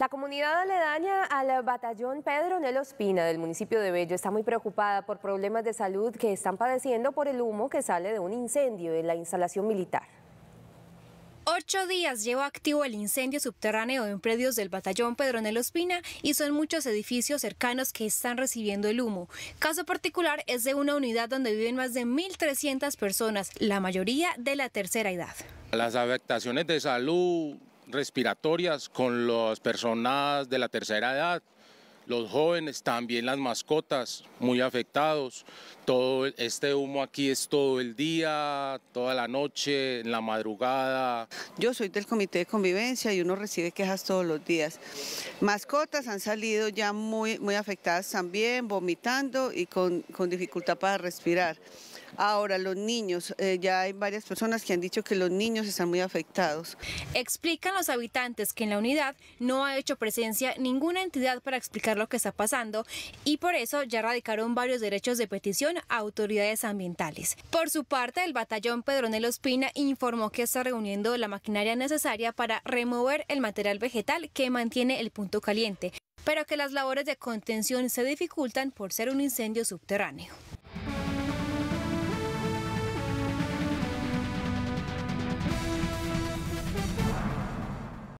La comunidad aledaña al batallón Pedro Nel Ospina del municipio de Bello está muy preocupada por problemas de salud que están padeciendo por el humo que sale de un incendio en la instalación militar. Ocho días lleva activo el incendio subterráneo en predios del batallón Pedro Pedro Ospina y son muchos edificios cercanos que están recibiendo el humo. Caso particular es de una unidad donde viven más de 1.300 personas, la mayoría de la tercera edad. Las afectaciones de salud respiratorias con las personas de la tercera edad, los jóvenes, también las mascotas muy afectados. Todo este humo aquí es todo el día, toda la noche, en la madrugada. Yo soy del comité de convivencia y uno recibe quejas todos los días. Mascotas han salido ya muy, muy afectadas también, vomitando y con, con dificultad para respirar. Ahora, los niños, eh, ya hay varias personas que han dicho que los niños están muy afectados. Explican los habitantes que en la unidad no ha hecho presencia ninguna entidad para explicar lo que está pasando y por eso ya radicaron varios derechos de petición a autoridades ambientales. Por su parte, el batallón Pedronelo Espina informó que está reuniendo la maquinaria necesaria para remover el material vegetal que mantiene el punto caliente, pero que las labores de contención se dificultan por ser un incendio subterráneo.